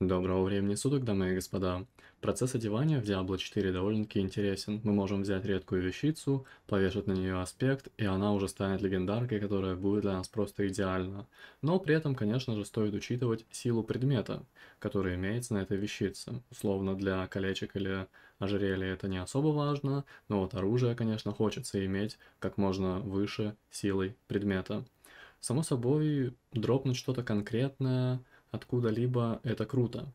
Доброго времени суток, дамы и господа. Процесс одевания в Diablo 4 довольно-таки интересен. Мы можем взять редкую вещицу, повешать на нее аспект, и она уже станет легендаркой, которая будет для нас просто идеальна. Но при этом, конечно же, стоит учитывать силу предмета, который имеется на этой вещице. Условно, для колечек или ожерелья это не особо важно, но вот оружие, конечно, хочется иметь как можно выше силой предмета. Само собой, дропнуть что-то конкретное – откуда-либо, это круто.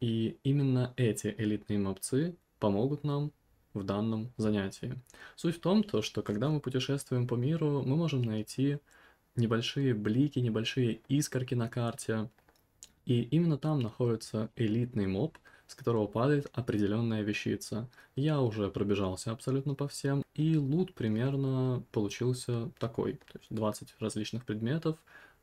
И именно эти элитные мопцы помогут нам в данном занятии. Суть в том, то, что когда мы путешествуем по миру, мы можем найти небольшие блики, небольшие искорки на карте, и именно там находится элитный моб, с которого падает определенная вещица. Я уже пробежался абсолютно по всем, и лут примерно получился такой. То есть 20 различных предметов,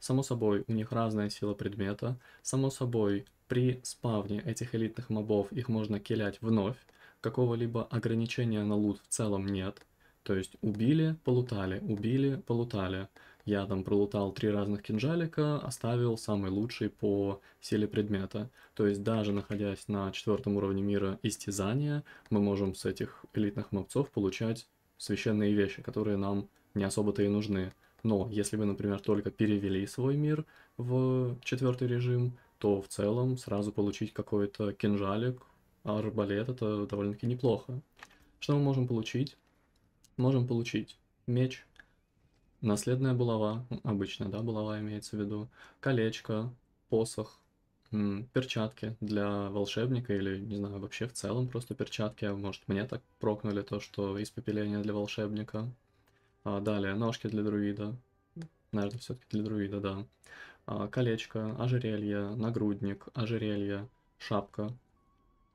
Само собой, у них разная сила предмета. Само собой, при спавне этих элитных мобов их можно килять вновь. Какого-либо ограничения на лут в целом нет. То есть убили, полутали, убили, полутали. Я там пролутал три разных кинжалика, оставил самый лучший по силе предмета. То есть даже находясь на четвертом уровне мира истязания, мы можем с этих элитных мобцов получать священные вещи, которые нам не особо-то и нужны. Но если вы, например, только перевели свой мир в четвертый режим, то в целом сразу получить какой-то кинжалик, а арбалет, это довольно-таки неплохо. Что мы можем получить? Можем получить меч, наследная булава, обычная, да, булава имеется в виду, колечко, посох, перчатки для волшебника или, не знаю, вообще в целом просто перчатки, а может мне так прокнули то, что испепеление для волшебника, а, далее, ножки для друида. Наверное, все-таки для друида, да. А, колечко, ожерелье, нагрудник, ожерелье, шапка.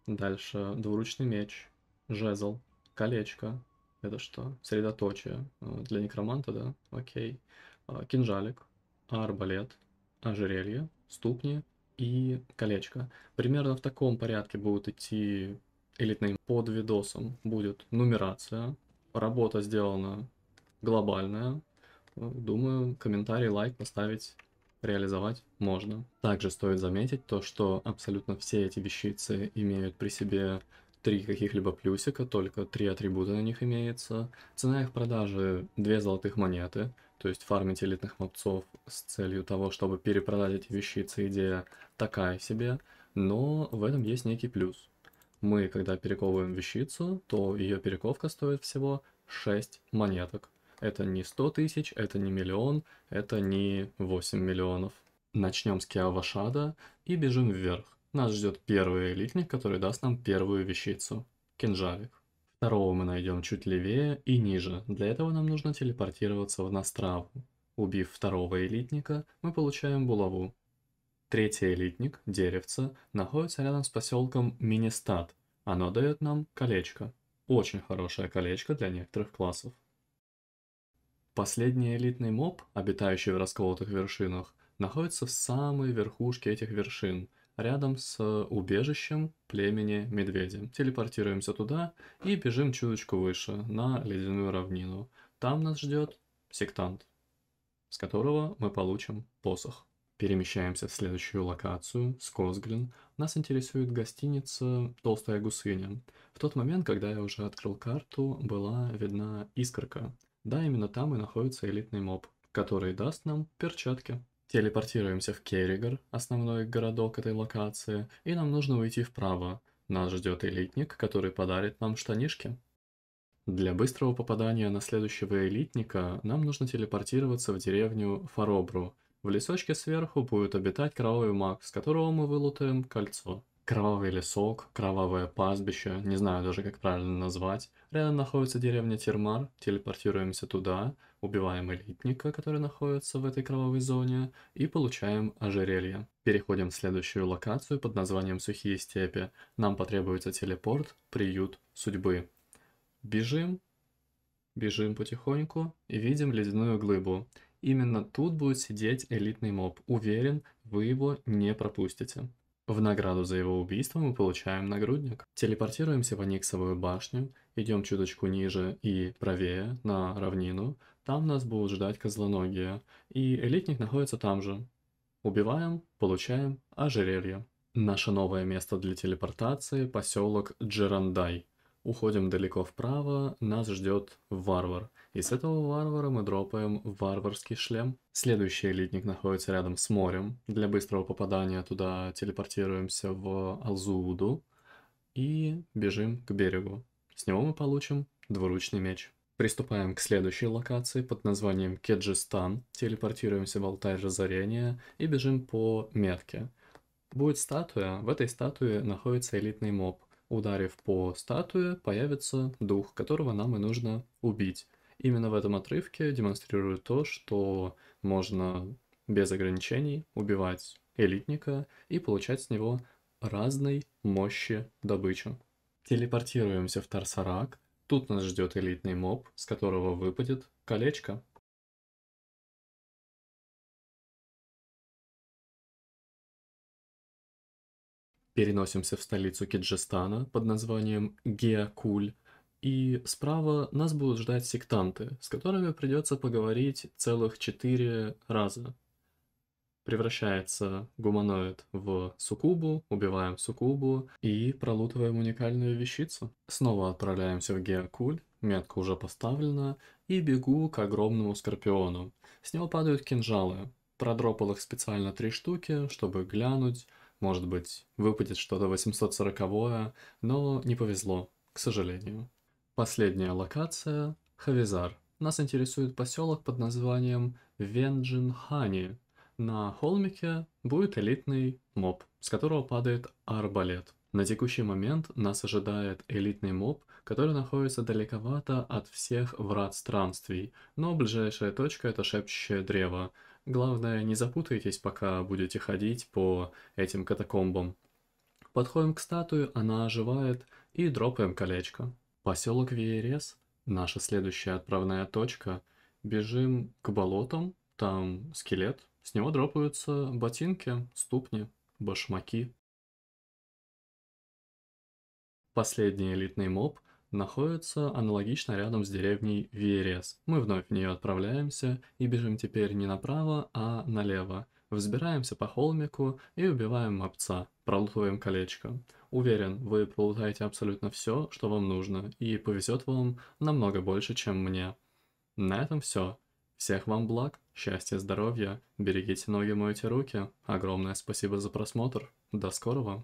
Дальше двуручный меч, жезл, колечко. Это что? Средоточие. Э, для некроманта, да? Окей. А, кинжалик, арбалет, ожерелье, ступни и колечко. Примерно в таком порядке будут идти элитные. Под видосом будет нумерация. Работа сделана глобальная. Ну, думаю, комментарий, лайк поставить, реализовать можно. Также стоит заметить то, что абсолютно все эти вещицы имеют при себе три каких-либо плюсика, только три атрибута на них имеется. Цена их продажи 2 золотых монеты, то есть фармить элитных мопцов с целью того, чтобы перепродать эти вещицы, идея такая себе, но в этом есть некий плюс. Мы, когда перековываем вещицу, то ее перековка стоит всего 6 монеток. Это не 100 тысяч, это не миллион, это не 8 миллионов. Начнем с Киавашада и бежим вверх. Нас ждет первый элитник, который даст нам первую вещицу. Кинжалик. Второго мы найдем чуть левее и ниже. Для этого нам нужно телепортироваться в Настраву. Убив второго элитника, мы получаем булаву. Третий элитник, деревце, находится рядом с поселком Министат. Оно дает нам колечко. Очень хорошее колечко для некоторых классов. Последний элитный моб, обитающий в расколотых вершинах, находится в самой верхушке этих вершин, рядом с э, убежищем племени медведя. Телепортируемся туда и бежим чуточку выше, на ледяную равнину. Там нас ждет сектант, с которого мы получим посох. Перемещаемся в следующую локацию, Скосглин. Нас интересует гостиница «Толстая гусыня». В тот момент, когда я уже открыл карту, была видна искорка, да, именно там и находится элитный моб, который даст нам перчатки. Телепортируемся в Керригар, основной городок этой локации, и нам нужно уйти вправо. Нас ждет элитник, который подарит нам штанишки. Для быстрого попадания на следующего элитника нам нужно телепортироваться в деревню Фаробру. В лесочке сверху будет обитать кровавый маг, с которого мы вылутаем кольцо. Кровавый лесок, кровавое пастбище, не знаю даже как правильно назвать. Рядом находится деревня Термар, телепортируемся туда, убиваем элитника, который находится в этой кровавой зоне, и получаем ожерелье. Переходим в следующую локацию под названием Сухие степи. Нам потребуется телепорт, приют, судьбы. Бежим, бежим потихоньку и видим ледяную глыбу. Именно тут будет сидеть элитный моб. Уверен, вы его не пропустите. В награду за его убийство мы получаем нагрудник. Телепортируемся в Никсовую башню, идем чуточку ниже и правее, на равнину. Там нас будут ждать козлоногие, и элитник находится там же. Убиваем, получаем ожерелье. Наше новое место для телепортации – поселок Джерандай уходим далеко вправо, нас ждет варвар. И с этого варвара мы дропаем варварский шлем. Следующий элитник находится рядом с морем. Для быстрого попадания туда телепортируемся в Алзууду и бежим к берегу. С него мы получим двуручный меч. Приступаем к следующей локации под названием Кеджистан. Телепортируемся в алтарь разорения и бежим по метке. Будет статуя, в этой статуе находится элитный моб ударив по статуе, появится дух, которого нам и нужно убить. Именно в этом отрывке демонстрирует то, что можно без ограничений убивать элитника и получать с него разной мощи добычу. Телепортируемся в Тарсарак. Тут нас ждет элитный моб, с которого выпадет колечко. Переносимся в столицу Киджистана под названием Геакуль, и справа нас будут ждать сектанты, с которыми придется поговорить целых четыре раза. Превращается гуманоид в сукубу, убиваем сукубу и пролутываем уникальную вещицу. Снова отправляемся в Геакуль, метка уже поставлена, и бегу к огромному скорпиону. С него падают кинжалы. Продропал их специально три штуки, чтобы глянуть, может быть, выпадет что-то 840-е, но не повезло, к сожалению. Последняя локация – Хавизар. Нас интересует поселок под названием Венджинхани. На холмике будет элитный моб, с которого падает арбалет. На текущий момент нас ожидает элитный моб, который находится далековато от всех врат странствий, но ближайшая точка это шепчущее древо, Главное, не запутайтесь, пока будете ходить по этим катакомбам. Подходим к статуе, она оживает, и дропаем колечко. Поселок Виерес, наша следующая отправная точка. Бежим к болотам, там скелет, с него дропаются ботинки, ступни, башмаки. Последний элитный моб находится аналогично рядом с деревней Верес. Мы вновь в нее отправляемся и бежим теперь не направо, а налево. Взбираемся по холмику и убиваем мопца, пролутываем колечко. Уверен, вы получаете абсолютно все, что вам нужно, и повезет вам намного больше, чем мне. На этом все. Всех вам благ, счастья, здоровья, берегите ноги, мойте руки. Огромное спасибо за просмотр. До скорого.